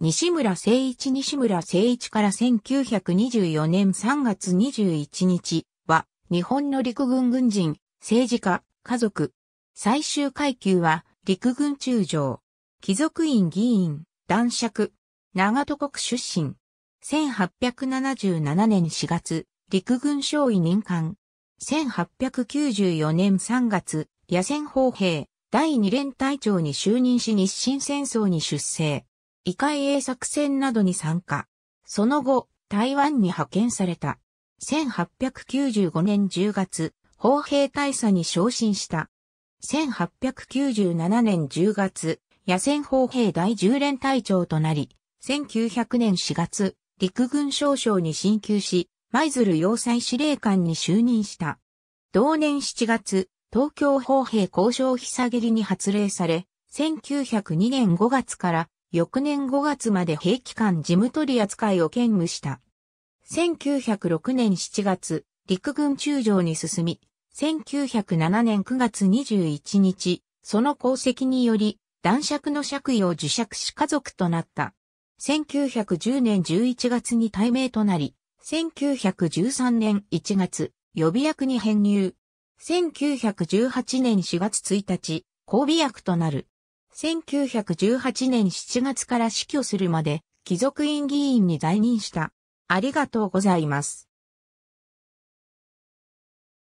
西村誠一西村誠一から1924年3月21日は、日本の陸軍軍人、政治家、家族。最終階級は、陸軍中将。貴族院議員、男爵。長戸国出身。1877年4月、陸軍少尉任官。1894年3月、野戦砲兵、第二連隊長に就任し日清戦争に出征。異界英作戦などに参加。その後、台湾に派遣された。1895年10月、砲兵大佐に昇進した。1897年10月、野戦砲兵第10連隊長となり、1900年4月、陸軍少将に進級し、舞鶴要塞司令官に就任した。同年7月、東京砲兵交渉日下げりに発令され、1902年5月から翌年5月まで兵器間事務取扱いを兼務した。1906年7月、陸軍中将に進み、1907年9月21日、その功績により、男爵の爵位を受爵し家族となった。1910年11月に対名となり、1913年1月、予備役に編入。1918年4月1日、交尾役となる。1918年7月から死去するまで貴族院議員に在任した。ありがとうございます。